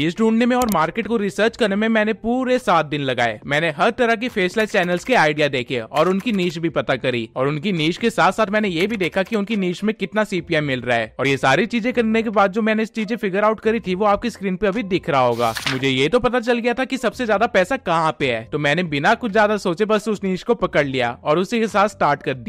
इस ढूंढने में और मार्केट को रिसर्च करने में मैंने पूरे सात दिन लगाए मैंने हर तरह की फेसलेस चैनल्स के आइडिया देखे और उनकी नीच भी पता करी और उनकी नीच के साथ साथ मैंने ये भी देखा कि उनकी नीच में कितना सीपीआई मिल रहा है और ये सारी चीजें करने के बाद जो मैंने चीजें फिगर आउट करी थी वो आपकी स्क्रीन पे अभी दिख रहा होगा मुझे ये तो पता चल गया था की सबसे ज्यादा पैसा कहाँ पे है तो मैंने बिना कुछ ज्यादा सोचे बस उस नीच को पकड़ लिया और उसी के साथ स्टार्ट कर दिया